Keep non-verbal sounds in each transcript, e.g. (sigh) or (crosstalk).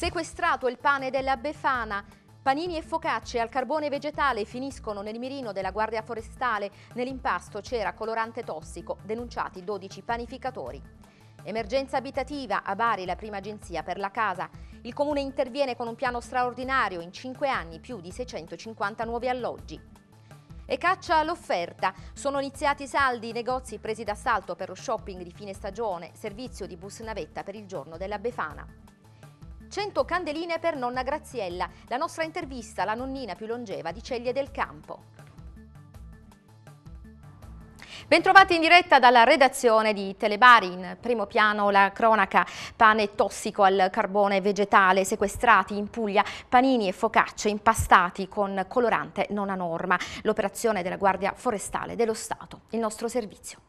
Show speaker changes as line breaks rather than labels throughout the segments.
Sequestrato il pane della Befana. Panini e focacce al carbone vegetale finiscono nel mirino della Guardia Forestale. Nell'impasto c'era colorante tossico, denunciati 12 panificatori. Emergenza abitativa, a Bari la prima agenzia per la casa. Il comune interviene con un piano straordinario, in 5 anni più di 650 nuovi alloggi e caccia all'offerta. Sono iniziati saldi i negozi presi d'assalto per lo shopping di fine stagione, servizio di bus navetta per il giorno della Befana. 100 candeline per nonna Graziella, la nostra intervista alla nonnina più longeva di Ceglie del Campo. Bentrovati in diretta dalla redazione di Telebari, in primo piano la cronaca, pane tossico al carbone vegetale, sequestrati in Puglia, panini e focacce impastati con colorante non a norma, l'operazione della Guardia Forestale dello Stato, il nostro servizio.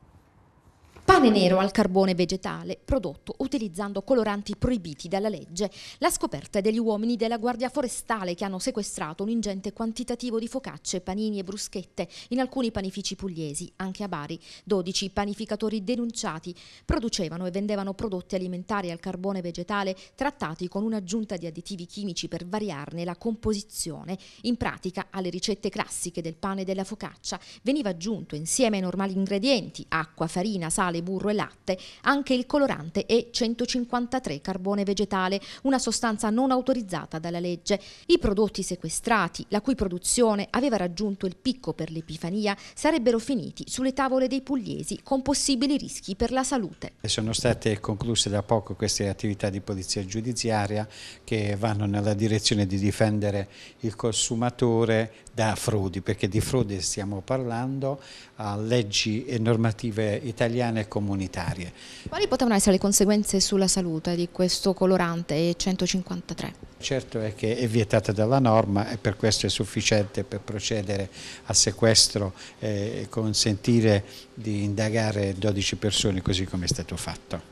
Pane nero al carbone vegetale, prodotto utilizzando coloranti proibiti dalla legge. La scoperta è degli uomini della Guardia Forestale che hanno sequestrato un ingente quantitativo di focacce, panini e bruschette in alcuni panifici pugliesi, anche a Bari. 12 panificatori denunciati producevano e vendevano prodotti alimentari al carbone vegetale trattati con un'aggiunta di additivi chimici per variarne la composizione. In pratica, alle ricette classiche del pane e della focaccia veniva aggiunto insieme ai normali ingredienti, acqua, farina, sale, cereali, burro e latte, anche il colorante E153 carbone vegetale, una sostanza non autorizzata dalla legge. I prodotti sequestrati, la cui produzione aveva raggiunto il picco per l'epifania, sarebbero finiti sulle tavole dei pugliesi con possibili rischi per la salute.
Sono state concluse da poco queste attività di polizia giudiziaria che vanno nella direzione di difendere il consumatore da frodi, perché di frodi stiamo parlando, a leggi e normative italiane e comunitarie.
Quali potevano essere le conseguenze sulla salute di questo colorante e 153?
Certo è che è vietata dalla norma e per questo è sufficiente per procedere a sequestro e consentire di indagare 12 persone così come è stato fatto.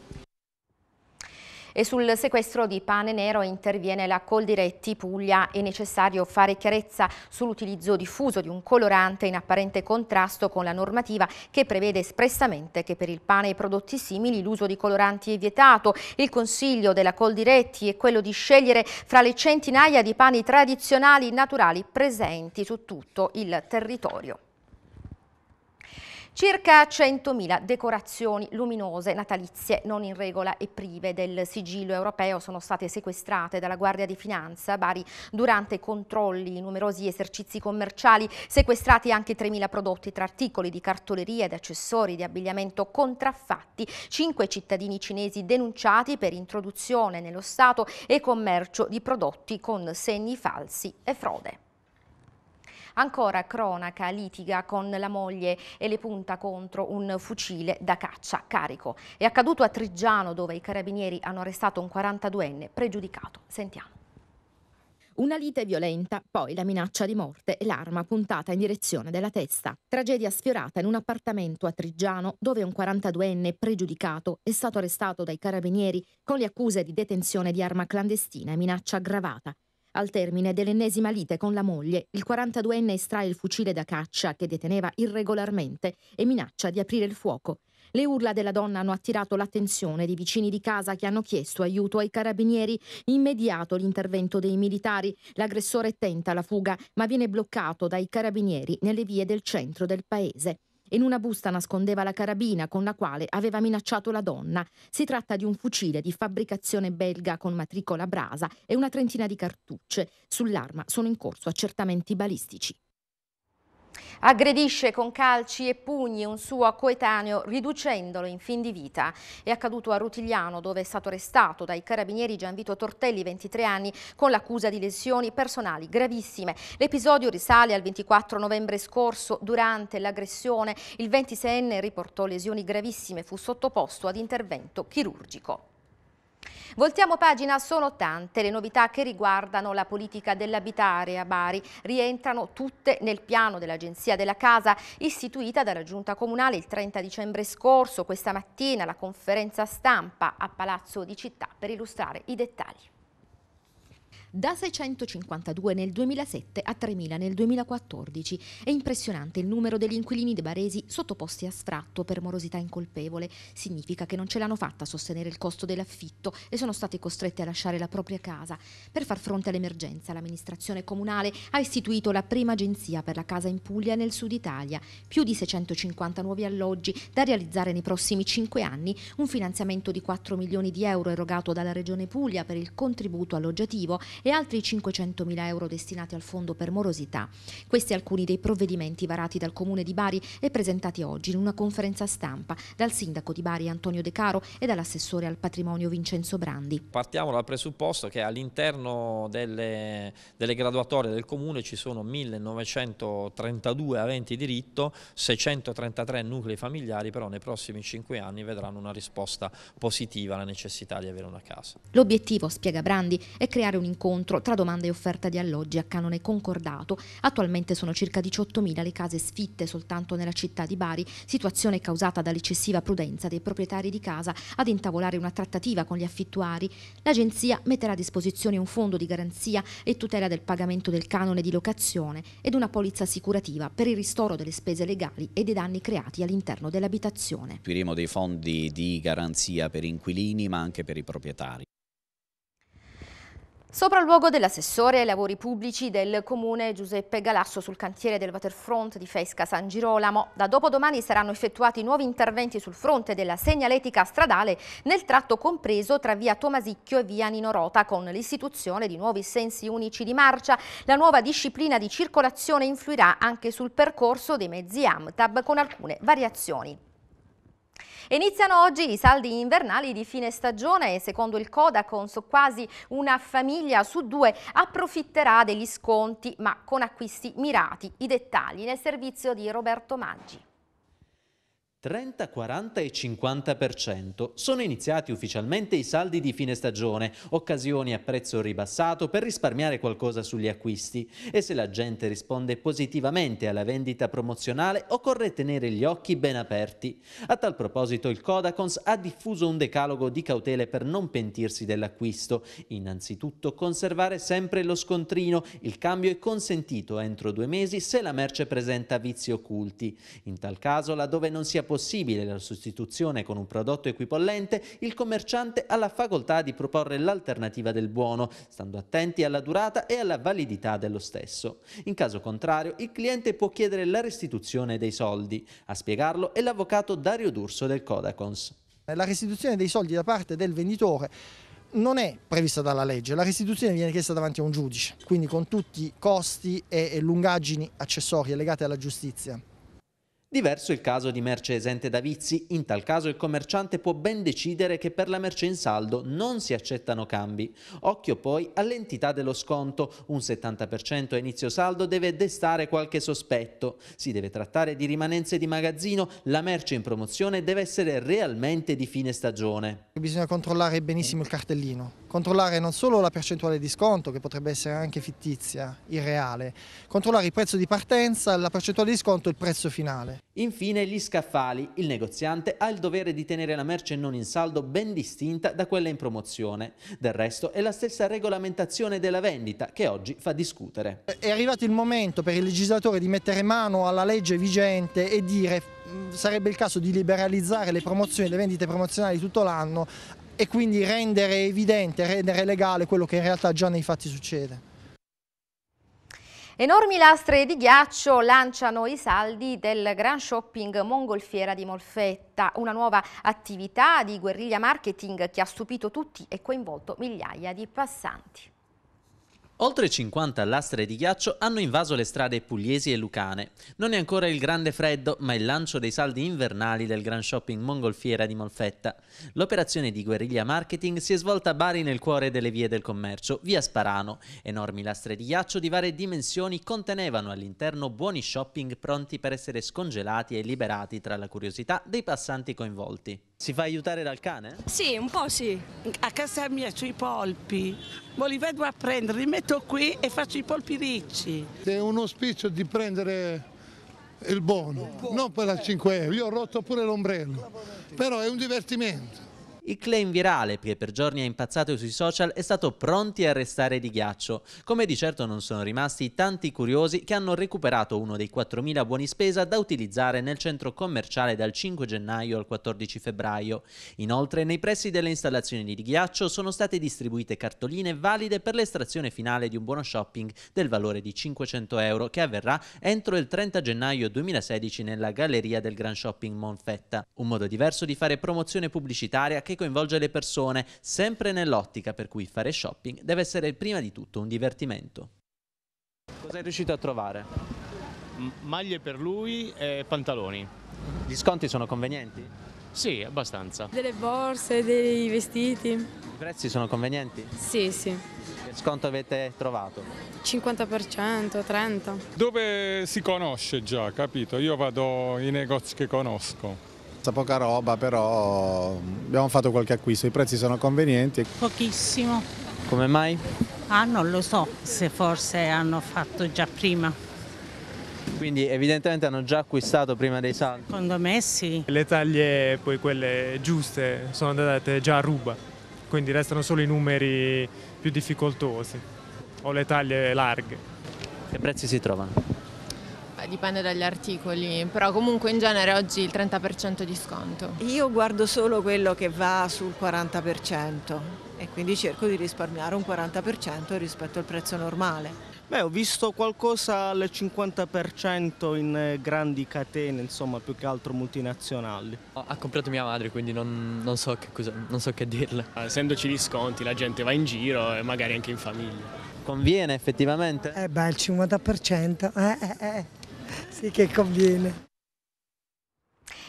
E sul sequestro di pane nero interviene la Coldiretti Puglia. È necessario fare chiarezza sull'utilizzo diffuso di un colorante in apparente contrasto con la normativa che prevede espressamente che per il pane e i prodotti simili l'uso di coloranti è vietato. Il consiglio della Coldiretti è quello di scegliere fra le centinaia di pani tradizionali naturali presenti su tutto il territorio. Circa 100.000 decorazioni luminose natalizie non in regola e prive del sigillo europeo sono state sequestrate dalla Guardia di Finanza Bari durante controlli in numerosi esercizi commerciali, sequestrati anche 3.000 prodotti tra articoli di cartoleria ed accessori di abbigliamento contraffatti, 5 cittadini cinesi denunciati per introduzione nello Stato e commercio di prodotti con segni falsi e frode. Ancora cronaca litiga con la moglie e le punta contro un fucile da caccia carico. È accaduto a Triggiano dove i carabinieri hanno arrestato un 42enne pregiudicato. Sentiamo. Una lite violenta, poi la minaccia di morte e l'arma puntata in direzione della testa. Tragedia sfiorata in un appartamento a Triggiano dove un 42enne pregiudicato è stato arrestato dai carabinieri con le accuse di detenzione di arma clandestina e minaccia aggravata. Al termine dell'ennesima lite con la moglie, il 42enne estrae il fucile da caccia che deteneva irregolarmente e minaccia di aprire il fuoco. Le urla della donna hanno attirato l'attenzione di vicini di casa che hanno chiesto aiuto ai carabinieri. Immediato l'intervento dei militari, l'aggressore tenta la fuga ma viene bloccato dai carabinieri nelle vie del centro del paese. In una busta nascondeva la carabina con la quale aveva minacciato la donna. Si tratta di un fucile di fabbricazione belga con matricola brasa e una trentina di cartucce. Sull'arma sono in corso accertamenti balistici. Aggredisce con calci e pugni un suo coetaneo riducendolo in fin di vita. È accaduto a Rutigliano dove è stato arrestato dai carabinieri Gianvito Tortelli, 23 anni, con l'accusa di lesioni personali gravissime. L'episodio risale al 24 novembre scorso. Durante l'aggressione il 26enne riportò lesioni gravissime, e fu sottoposto ad intervento chirurgico. Voltiamo pagina, sono tante le novità che riguardano la politica dell'abitare a Bari. Rientrano tutte nel piano dell'Agenzia della Casa, istituita dalla Giunta Comunale il 30 dicembre scorso. Questa mattina la conferenza stampa a Palazzo di Città per illustrare i dettagli da 652 nel 2007 a 3.000 nel 2014. È impressionante il numero degli inquilini de Baresi sottoposti a sfratto per morosità incolpevole. Significa che non ce l'hanno fatta a sostenere il costo dell'affitto e sono stati costretti a lasciare la propria casa. Per far fronte all'emergenza, l'amministrazione comunale ha istituito la prima agenzia per la casa in Puglia nel sud Italia. Più di 650 nuovi alloggi da realizzare nei prossimi 5 anni, un finanziamento di 4 milioni di euro erogato dalla Regione Puglia per il contributo alloggiativo e altri 500.000 euro destinati al fondo per morosità. Questi alcuni dei provvedimenti varati dal Comune di Bari e presentati oggi in una conferenza stampa dal sindaco di Bari Antonio De Caro e dall'assessore al patrimonio Vincenzo Brandi.
Partiamo dal presupposto che all'interno delle, delle graduatorie del Comune ci sono 1932 aventi diritto, 633 nuclei familiari, però nei prossimi 5 anni vedranno una risposta positiva alla necessità di avere una casa.
L'obiettivo, spiega Brandi, è creare un incontro incontro tra domanda e offerta di alloggi a canone concordato. Attualmente sono circa 18.000 le case sfitte soltanto nella città di Bari, situazione causata dall'eccessiva prudenza dei proprietari di casa ad intavolare una trattativa con gli affittuari. L'agenzia metterà a disposizione un fondo di garanzia e tutela del pagamento del canone di locazione ed una polizza assicurativa per il ristoro delle spese legali e dei danni creati all'interno dell'abitazione.
Piremo dei fondi di garanzia per inquilini ma anche per i proprietari.
Sopra il luogo dell'assessore ai lavori pubblici del comune Giuseppe Galasso sul cantiere del waterfront di Fesca San Girolamo. Da dopodomani saranno effettuati nuovi interventi sul fronte della segnaletica stradale nel tratto compreso tra via Tomasicchio e via Nino Rota con l'istituzione di nuovi sensi unici di marcia. La nuova disciplina di circolazione influirà anche sul percorso dei mezzi AMTAB con alcune variazioni. Iniziano oggi i saldi invernali di fine stagione e secondo il Codacons quasi una famiglia su due approfitterà degli sconti ma con acquisti mirati. I dettagli nel servizio di Roberto Maggi.
30, 40 e 50% sono iniziati ufficialmente i saldi di fine stagione, occasioni a prezzo ribassato per risparmiare qualcosa sugli acquisti e se la gente risponde positivamente alla vendita promozionale occorre tenere gli occhi ben aperti. A tal proposito il Kodakons ha diffuso un decalogo di cautele per non pentirsi dell'acquisto. Innanzitutto conservare sempre lo scontrino, il cambio è consentito entro due mesi se la merce presenta vizi occulti. In tal caso laddove non sia possibile la sostituzione con un prodotto equipollente, il commerciante ha la facoltà di proporre l'alternativa del buono, stando attenti alla durata e alla validità dello stesso. In caso contrario, il cliente può chiedere la restituzione dei soldi. A spiegarlo è l'avvocato Dario D'Urso del Codacons. Eh, la restituzione
dei soldi da parte del venditore non è prevista dalla legge, la restituzione viene chiesta davanti a un giudice, quindi con tutti i costi e lungaggini accessorie legate alla giustizia.
Diverso il caso di merce esente da vizi, in tal caso il commerciante può ben decidere che per la merce in saldo non si accettano cambi. Occhio poi all'entità dello sconto, un 70% a inizio saldo deve destare qualche sospetto. Si deve trattare di rimanenze di magazzino, la merce in promozione deve essere realmente di fine stagione.
Bisogna controllare benissimo il cartellino, controllare non solo la percentuale di sconto che potrebbe essere anche fittizia, irreale, controllare il prezzo di partenza, la percentuale di sconto e il prezzo finale.
Infine gli scaffali. Il negoziante ha il dovere di tenere la merce non in saldo ben distinta da quella in promozione. Del resto è la stessa regolamentazione della vendita che oggi fa discutere.
È arrivato il momento per il legislatore di mettere mano alla legge vigente e dire mm, sarebbe il caso di liberalizzare le promozioni, le vendite promozionali tutto l'anno e quindi rendere evidente, rendere legale quello che in realtà già nei fatti succede.
Enormi lastre di ghiaccio lanciano i saldi del Gran Shopping Mongolfiera di Molfetta, una nuova attività di guerriglia marketing che ha stupito tutti e coinvolto migliaia di passanti.
Oltre 50 lastre di ghiaccio hanno invaso le strade pugliesi e lucane. Non è ancora il grande freddo, ma il lancio dei saldi invernali del Grand Shopping Mongolfiera di Molfetta. L'operazione di guerriglia marketing si è svolta a Bari nel cuore delle vie del commercio, via Sparano. Enormi lastre di ghiaccio di varie dimensioni contenevano all'interno buoni shopping pronti per essere scongelati e liberati tra la curiosità dei passanti coinvolti. Si fa aiutare dal cane?
Sì, un po' sì. A casa mia c'ho i polpi, ma li vado a prendere, li metto qui e faccio i polpi ricci. È un auspicio di prendere il
bono, non quella la 5 euro, io ho rotto pure l'ombrello, però è un divertimento. Il claim virale, che per giorni è impazzato sui social, è stato pronti a restare di ghiaccio, come di certo non sono rimasti tanti curiosi che hanno recuperato uno dei 4.000 buoni spesa da utilizzare nel centro commerciale dal 5 gennaio al 14 febbraio. Inoltre, nei pressi delle installazioni di ghiaccio sono state distribuite cartoline valide per l'estrazione finale di un buono shopping del valore di 500 euro che avverrà entro il 30 gennaio 2016 nella galleria del Grand Shopping Monfetta. Un modo diverso di fare promozione pubblicitaria che coinvolge le persone, sempre nell'ottica per cui fare shopping deve essere prima di tutto un divertimento. Cos'è riuscito a trovare? M maglie per lui e pantaloni. Gli sconti sono convenienti? Sì, abbastanza.
Delle borse, dei vestiti. I
prezzi sono convenienti?
Sì, sì. Che
sconto avete
trovato?
50%, 30%.
Dove si conosce già, capito? Io vado ai
negozi che conosco.
Poca roba, però abbiamo fatto qualche acquisto, i prezzi sono
convenienti.
Pochissimo. Come mai? Ah, non lo so,
se forse hanno fatto già prima.
Quindi evidentemente hanno già acquistato prima dei saldi?
Secondo me sì.
Le taglie, poi quelle giuste, sono
andate già a ruba, quindi restano solo i numeri più difficoltosi o
le taglie larghe. Che prezzi si trovano?
dipende dagli articoli, però comunque in genere oggi il 30% di sconto. Io guardo solo quello che va sul 40% e quindi cerco di risparmiare un 40% rispetto al prezzo normale.
Beh, ho visto qualcosa al 50% in eh, grandi catene, insomma, più che altro multinazionali.
Ha comprato mia madre, quindi non, non, so, che cosa, non so che dirle. Ah, essendoci gli sconti, la gente va in giro e magari anche in famiglia.
Conviene effettivamente?
Eh beh, il 50%, eh eh eh. (laughs) sì che conviene.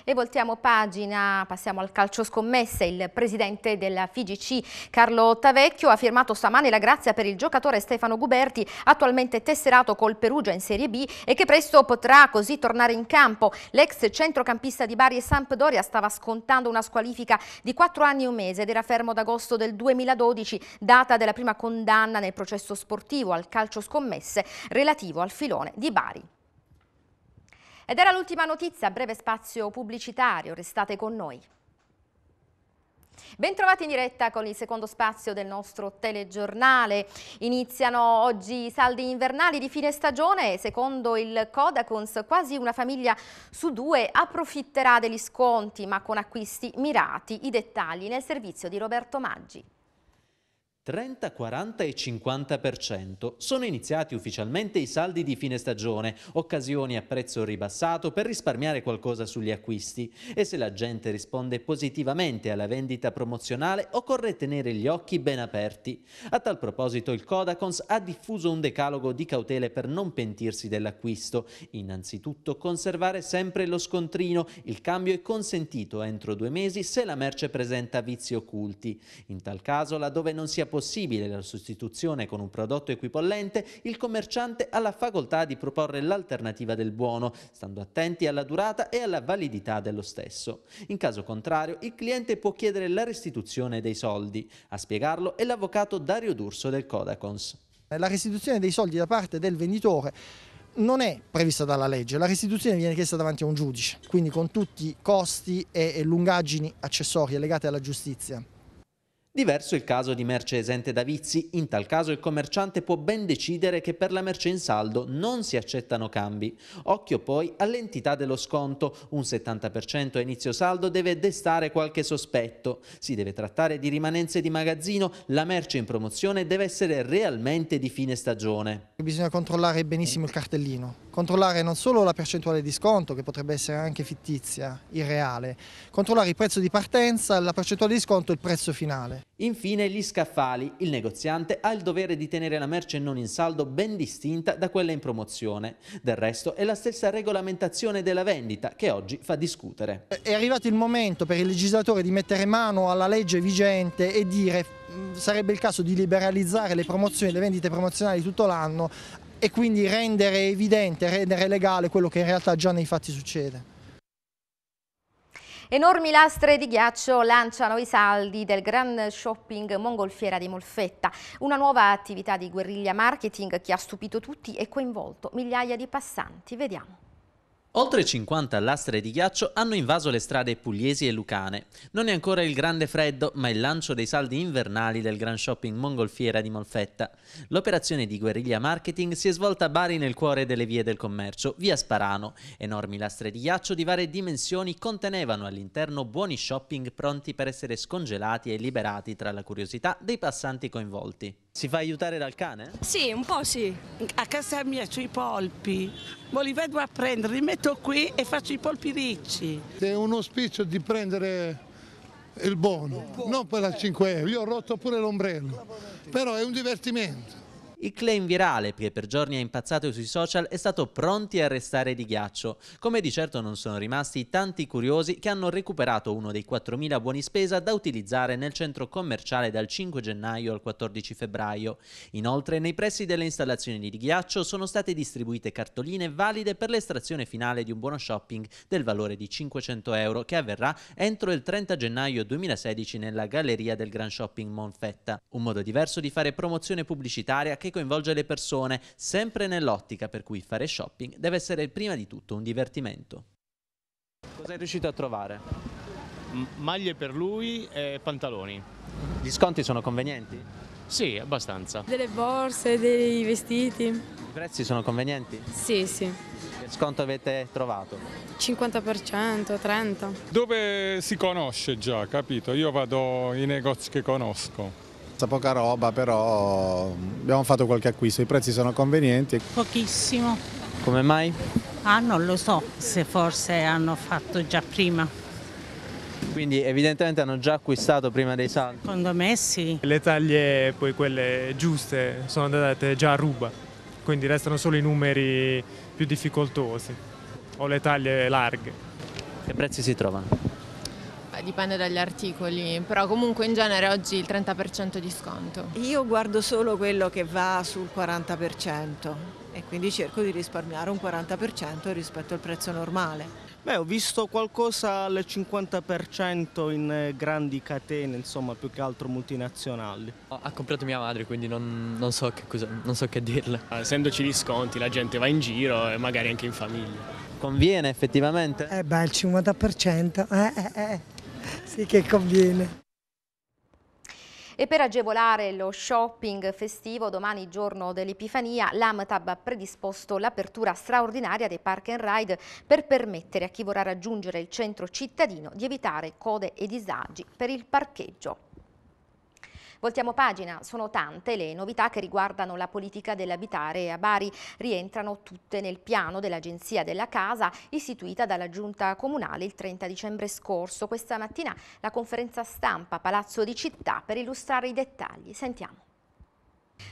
E voltiamo pagina, passiamo al calcio scommesse. Il presidente della FIGC, Carlo Tavecchio, ha firmato stamane la grazia per il giocatore Stefano Guberti, attualmente tesserato col Perugia in Serie B e che presto potrà così tornare in campo. L'ex centrocampista di Bari e Sampdoria stava scontando una squalifica di 4 anni e un mese ed era fermo d'agosto del 2012, data della prima condanna nel processo sportivo al calcio scommesse relativo al filone di Bari. Ed era l'ultima notizia, breve spazio pubblicitario, restate con noi. Bentrovati in diretta con il secondo spazio del nostro telegiornale. Iniziano oggi i saldi invernali di fine stagione. e Secondo il Kodakons quasi una famiglia su due approfitterà degli sconti ma con acquisti mirati. I dettagli nel servizio di Roberto Maggi.
30, 40 e 50% sono iniziati ufficialmente i saldi di fine stagione, occasioni a prezzo ribassato per risparmiare qualcosa sugli acquisti e se la gente risponde positivamente alla vendita promozionale occorre tenere gli occhi ben aperti. A tal proposito il Kodakons ha diffuso un decalogo di cautele per non pentirsi dell'acquisto. Innanzitutto conservare sempre lo scontrino, il cambio è consentito entro due mesi se la merce presenta vizi occulti. In tal caso laddove non sia possibile possibile la sostituzione con un prodotto equipollente, il commerciante ha la facoltà di proporre l'alternativa del buono, stando attenti alla durata e alla validità dello stesso. In caso contrario, il cliente può chiedere la restituzione dei soldi. A spiegarlo è l'avvocato Dario D'Urso del Codacons. La restituzione dei soldi da parte del venditore non è prevista dalla legge, la restituzione viene chiesta
davanti a un giudice, quindi con tutti i costi e lungaggini accessorie legate alla giustizia.
Diverso il caso di merce esente da vizi, in tal caso il commerciante può ben decidere che per la merce in saldo non si accettano cambi. Occhio poi all'entità dello sconto, un 70% a inizio saldo deve destare qualche sospetto. Si deve trattare di rimanenze di magazzino, la merce in promozione deve essere realmente di fine stagione.
Bisogna controllare benissimo il cartellino controllare non solo la percentuale di sconto, che potrebbe essere anche fittizia,
irreale,
controllare il prezzo di partenza, la percentuale di sconto e il prezzo finale.
Infine gli scaffali. Il negoziante ha il dovere di tenere la merce non in saldo ben distinta da quella in promozione. Del resto è la stessa regolamentazione della vendita che oggi fa discutere.
È arrivato il momento per il legislatore di mettere mano alla legge vigente e dire mm, sarebbe il caso di liberalizzare le promozioni, le vendite promozionali tutto l'anno e quindi rendere evidente, rendere legale quello che in realtà già nei fatti succede.
Enormi lastre di ghiaccio lanciano i saldi del Grand Shopping Mongolfiera di Molfetta, una nuova attività di guerriglia marketing che ha stupito tutti e coinvolto migliaia di passanti. Vediamo.
Oltre 50 lastre di ghiaccio hanno invaso le strade pugliesi e lucane. Non è ancora il grande freddo, ma il lancio dei saldi invernali del Grand Shopping Mongolfiera di Molfetta. L'operazione di guerriglia marketing si è svolta a Bari nel cuore delle vie del commercio, via Sparano. Enormi lastre di ghiaccio di varie dimensioni contenevano all'interno buoni shopping pronti per essere scongelati e liberati tra la curiosità dei passanti coinvolti. Si fa aiutare dal cane?
Sì,
un po' sì. A casa mia c'ho i polpi, ma li vado a prendere, li metto qui e faccio i polpi ricci.
È un auspicio di prendere il bono, non per la 5 euro, io ho rotto pure l'ombrello, però è un divertimento. Il claim virale, che per giorni ha impazzato sui social, è stato pronti a restare di ghiaccio, come di certo non sono rimasti tanti curiosi che hanno recuperato uno dei 4.000 buoni spesa da utilizzare nel centro commerciale dal 5 gennaio al 14 febbraio. Inoltre, nei pressi delle installazioni di ghiaccio sono state distribuite cartoline valide per l'estrazione finale di un buono shopping del valore di 500 euro che avverrà entro il 30 gennaio 2016 nella galleria del Grand Shopping Monfetta. Un modo diverso di fare promozione pubblicitaria che che coinvolge le persone, sempre nell'ottica per cui fare shopping deve essere prima di tutto un divertimento. Cosa è riuscito a trovare? M maglie per lui e pantaloni. Gli sconti sono convenienti? Sì, abbastanza.
Delle borse, dei vestiti. I
prezzi sono convenienti? Sì, sì. Che sconto avete trovato?
50%, 30%.
Dove si conosce già, capito? Io vado
nei negozi che conosco.
Poca roba, però abbiamo fatto qualche acquisto, i
prezzi sono convenienti.
Pochissimo. Come mai? Ah, non lo so, se
forse hanno fatto già prima.
Quindi evidentemente hanno già acquistato prima dei saldi? Secondo me sì. Le taglie, poi quelle giuste, sono andate già a
ruba, quindi restano solo i numeri più difficoltosi o le taglie
larghe. Che prezzi si trovano?
dipende dagli articoli, però comunque in genere oggi il 30% di sconto. Io guardo solo quello che va sul 40% e quindi cerco di risparmiare un 40% rispetto al prezzo normale.
Beh, ho visto qualcosa al 50% in eh, grandi catene,
insomma, più che altro multinazionali. Ha comprato mia madre, quindi non, non, so, che cosa, non so che dirle. Ah, essendoci gli sconti, la gente va in giro e magari anche in famiglia.
Conviene effettivamente? Eh beh, il 50%, eh eh eh. Sì che conviene.
E per agevolare lo shopping festivo, domani giorno dell'Epifania, l'AMTAB ha predisposto l'apertura straordinaria dei park and ride per permettere a chi vorrà raggiungere il centro cittadino di evitare code e disagi per il parcheggio. Voltiamo pagina, sono tante le novità che riguardano la politica dell'abitare a Bari, rientrano tutte nel piano dell'Agenzia della Casa istituita dalla Giunta Comunale il 30 dicembre scorso. Questa mattina la conferenza stampa Palazzo di Città per illustrare i dettagli. Sentiamo.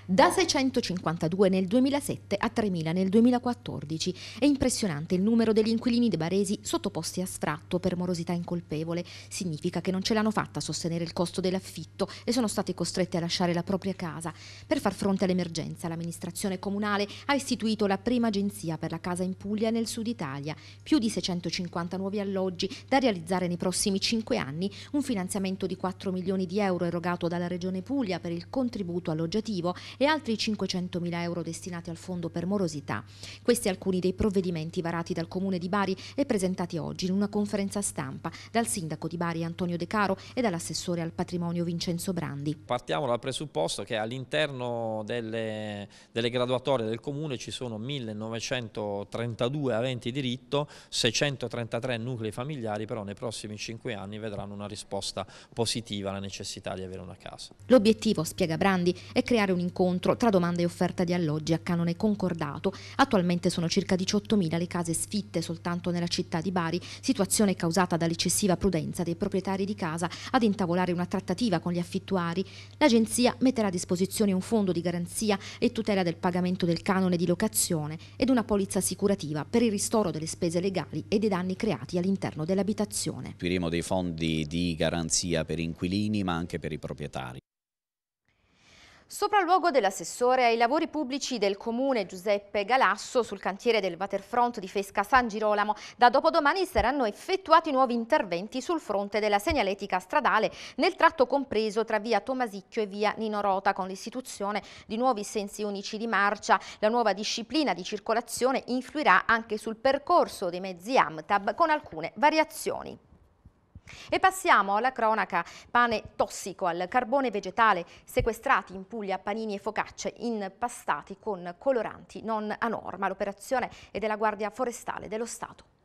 Da 652 nel 2007 a 3.000 nel 2014. È impressionante il numero degli inquilini de Baresi sottoposti a sfratto per morosità incolpevole. Significa che non ce l'hanno fatta a sostenere il costo dell'affitto e sono stati costretti a lasciare la propria casa. Per far fronte all'emergenza, l'amministrazione comunale ha istituito la prima agenzia per la casa in Puglia nel sud Italia. Più di 650 nuovi alloggi da realizzare nei prossimi 5 anni, un finanziamento di 4 milioni di euro erogato dalla Regione Puglia per il contributo alloggiativo e altri 500.000 euro destinati al fondo per morosità. Questi alcuni dei provvedimenti varati dal Comune di Bari e presentati oggi in una conferenza stampa dal sindaco di Bari Antonio De Caro e dall'assessore al patrimonio Vincenzo Brandi.
Partiamo dal presupposto che all'interno delle, delle graduatorie del Comune ci sono 1932 aventi diritto, 633 nuclei familiari, però nei prossimi 5 anni vedranno una risposta positiva alla necessità di avere una casa.
L'obiettivo, spiega Brandi, è creare un incontro tra domanda e offerta di alloggi a canone concordato. Attualmente sono circa 18.000 le case sfitte soltanto nella città di Bari, situazione causata dall'eccessiva prudenza dei proprietari di casa ad intavolare una trattativa con gli affittuari. L'agenzia metterà a disposizione un fondo di garanzia e tutela del pagamento del canone di locazione ed una polizza assicurativa per il ristoro delle spese legali e dei danni creati all'interno dell'abitazione.
Piremo dei fondi di garanzia per inquilini ma anche per i proprietari.
Sopra il luogo dell'assessore ai lavori pubblici del comune Giuseppe Galasso sul cantiere del waterfront di Fesca San Girolamo. Da dopodomani saranno effettuati nuovi interventi sul fronte della segnaletica stradale nel tratto compreso tra via Tomasicchio e via Nino Rota con l'istituzione di nuovi sensi unici di marcia. La nuova disciplina di circolazione influirà anche sul percorso dei mezzi AMTAB con alcune variazioni. E passiamo alla cronaca. Pane tossico al carbone vegetale, sequestrati in Puglia panini e focacce impastati con coloranti non a norma. L'operazione è della Guardia Forestale dello Stato.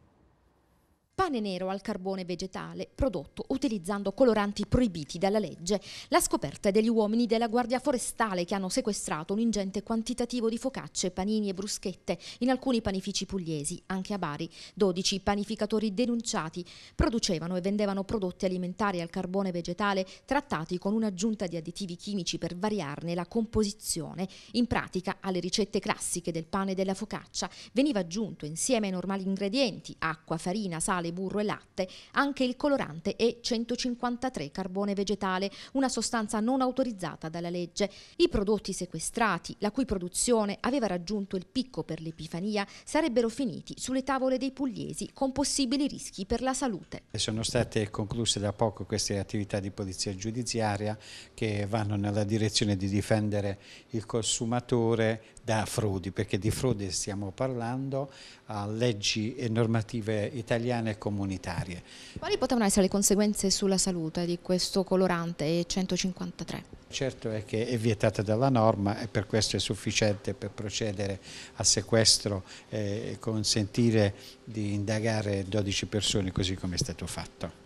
Pane nero al carbone vegetale prodotto utilizzando coloranti proibiti dalla legge. La scoperta degli uomini della Guardia Forestale che hanno sequestrato un ingente quantitativo di focacce, panini e bruschette in alcuni panifici pugliesi, anche a Bari. 12 panificatori denunciati producevano e vendevano prodotti alimentari al carbone vegetale trattati con un'aggiunta di additivi chimici per variarne la composizione. In pratica alle ricette classiche del pane e della focaccia veniva aggiunto insieme ai normali ingredienti acqua, farina, sale, cereale, burro e latte, anche il colorante E153 carbone vegetale, una sostanza non autorizzata dalla legge. I prodotti sequestrati, la cui produzione aveva raggiunto il picco per l'epifania, sarebbero finiti sulle tavole dei pugliesi con possibili rischi per la salute.
Sono state concluse da poco queste attività di polizia giudiziaria che vanno nella direzione di difendere il consumatore da frodi, perché di frodi stiamo parlando a leggi e normative italiane e comunitarie.
Quali potevano essere le conseguenze sulla salute di questo colorante e 153?
Certo è che è vietata dalla norma e per questo è sufficiente per procedere a sequestro eh, e consentire di indagare 12 persone così come è stato fatto.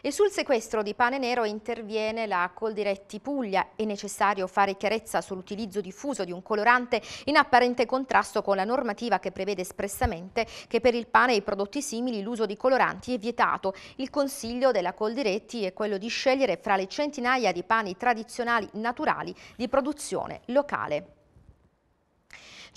E sul sequestro di pane nero interviene la Coldiretti Puglia. È necessario fare chiarezza sull'utilizzo diffuso di un colorante in apparente contrasto con la normativa che prevede espressamente che per il pane e i prodotti simili l'uso di coloranti è vietato. Il consiglio della Coldiretti è quello di scegliere fra le centinaia di pani tradizionali naturali di produzione locale.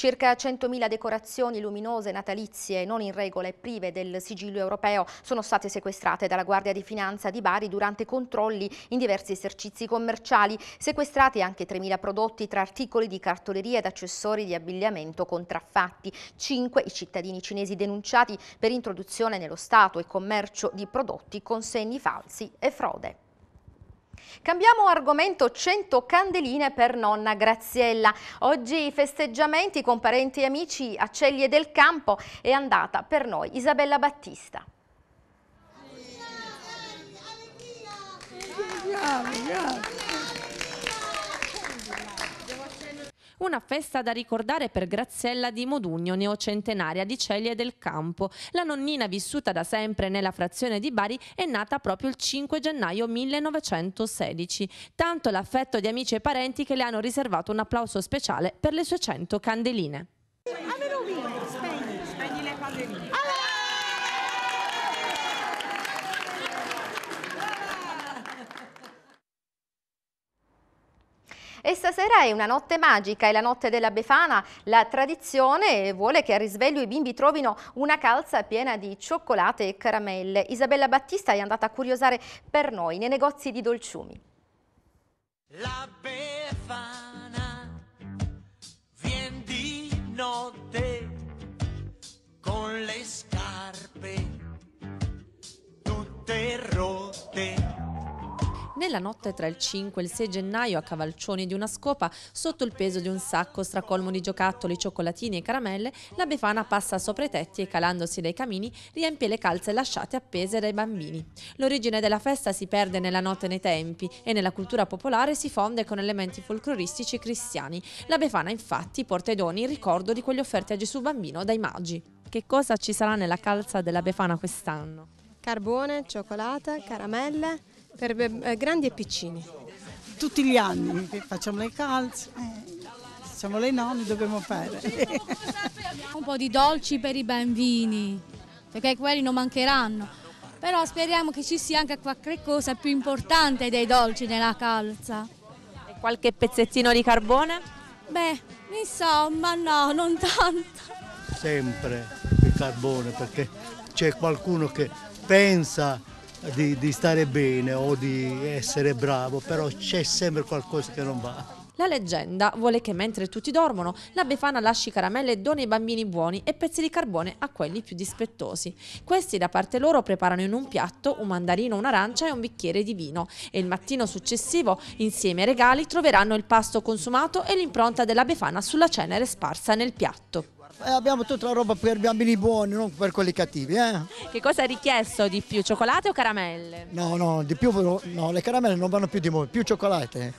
Circa 100.000 decorazioni luminose natalizie non in regola e prive del sigillo europeo sono state sequestrate dalla Guardia di Finanza di Bari durante controlli in diversi esercizi commerciali, sequestrati anche 3.000 prodotti tra articoli di cartoleria ed accessori di abbigliamento contraffatti, Cinque i cittadini cinesi denunciati per introduzione nello Stato e commercio di prodotti, consegni falsi e frode. Cambiamo argomento 100 candeline per nonna Graziella. Oggi festeggiamenti con parenti e amici a Ceglie del Campo è andata per noi Isabella Battista.
Una festa da ricordare per Graziella di Modugno, neocentenaria di Celie del Campo. La nonnina vissuta da sempre nella frazione di Bari è nata proprio il 5 gennaio 1916. Tanto l'affetto di amici e parenti che le hanno riservato un applauso speciale per le sue 100 candeline.
E stasera è una notte magica, è la notte della Befana. La tradizione vuole che a risveglio i bimbi trovino una calza piena di cioccolate e caramelle. Isabella Battista è andata a curiosare per noi nei negozi di dolciumi. La
Befana viene di notte con le scarpe tutte
nella notte tra il 5 e il 6 gennaio a cavalcioni di una scopa, sotto il peso di un sacco stracolmo di giocattoli, cioccolatini e caramelle, la Befana passa sopra i tetti e calandosi dai camini riempie le calze lasciate appese dai bambini. L'origine della festa si perde nella notte nei tempi e nella cultura popolare si fonde con elementi folcloristici cristiani. La Befana infatti porta i doni in ricordo di quelli offerti a Gesù bambino dai magi. Che cosa ci sarà nella calza della Befana quest'anno? Carbone, cioccolata, caramelle, per eh, grandi e piccini. Tutti gli anni facciamo le calze, eh, facciamo
le nonne, dobbiamo fare.
(laughs) Un po' di dolci per i bambini, perché quelli non mancheranno. Però speriamo che ci sia anche qualche cosa più importante dei dolci nella calza. E qualche pezzettino di carbone? Beh, insomma no, non tanto.
Sempre il carbone perché c'è qualcuno che pensa di, di stare bene o di essere bravo, però c'è sempre qualcosa che non va.
La leggenda vuole che mentre tutti dormono, la Befana lasci caramelle e doni ai bambini buoni e pezzi di carbone a quelli più dispettosi. Questi da parte loro preparano in un piatto un mandarino, un'arancia e un bicchiere di vino e il mattino successivo, insieme ai regali, troveranno il pasto consumato e l'impronta della Befana sulla cenere sparsa nel piatto. Eh, abbiamo tutta la roba per bambini buoni, non per quelli cattivi. Eh. Che cosa è richiesto di più, cioccolate o caramelle? No, no, di più, no
le caramelle non vanno più di molto, più cioccolate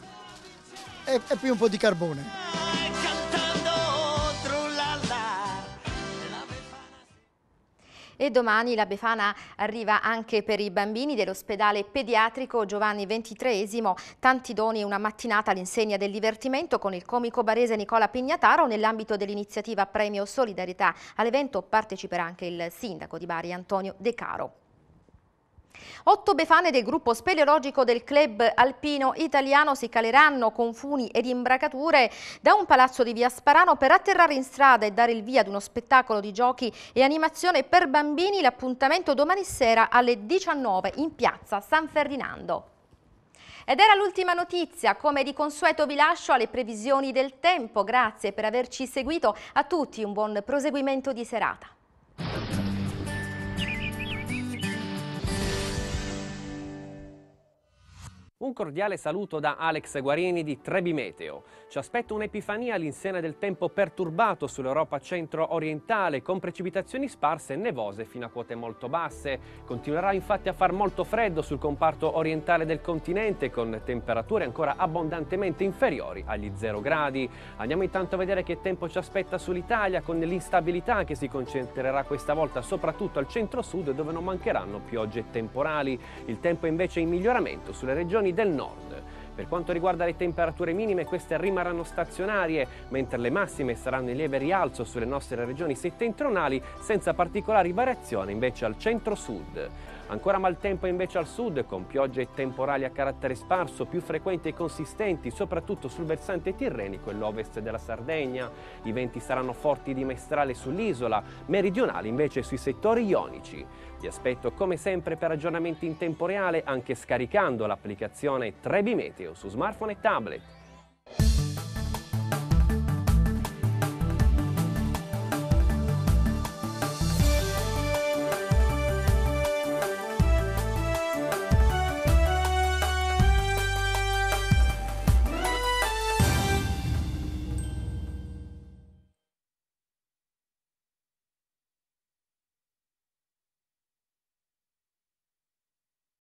e, e più un po' di carbone.
e domani la Befana arriva anche per i bambini dell'ospedale pediatrico Giovanni XXIII, tanti doni e una mattinata all'insegna del divertimento con il comico barese Nicola Pignataro nell'ambito dell'iniziativa Premio Solidarietà. All'evento parteciperà anche il sindaco di Bari Antonio De Caro. Otto befane del gruppo speleologico del club alpino italiano si caleranno con funi ed imbracature da un palazzo di via Sparano per atterrare in strada e dare il via ad uno spettacolo di giochi e animazione per bambini. L'appuntamento domani sera alle 19 in piazza San Ferdinando. Ed era l'ultima notizia, come di consueto vi lascio alle previsioni del tempo, grazie per averci seguito, a tutti un buon proseguimento di serata.
Un cordiale saluto da Alex Guarini di Trebimeteo. Ci aspetta un'epifania all'insieme del tempo perturbato sull'Europa centro-orientale, con precipitazioni sparse e nevose fino a quote molto basse. Continuerà infatti a far molto freddo sul comparto orientale del continente, con temperature ancora abbondantemente inferiori agli zero gradi. Andiamo intanto a vedere che tempo ci aspetta sull'Italia, con l'instabilità che si concentrerà questa volta soprattutto al centro-sud, dove non mancheranno piogge temporali. Il tempo è invece in miglioramento sulle regioni regioni del nord. Per quanto riguarda le temperature minime, queste rimarranno stazionarie, mentre le massime saranno in lieve rialzo sulle nostre regioni settentrionali, senza particolari variazioni invece al centro-sud. Ancora maltempo invece al sud, con piogge e temporali a carattere sparso, più frequenti e consistenti, soprattutto sul versante tirrenico e l'ovest della Sardegna. I venti saranno forti di maestrale sull'isola, meridionali invece sui settori ionici. Vi aspetto come sempre per aggiornamenti in tempo reale anche scaricando l'applicazione Trebi Meteo su smartphone e tablet.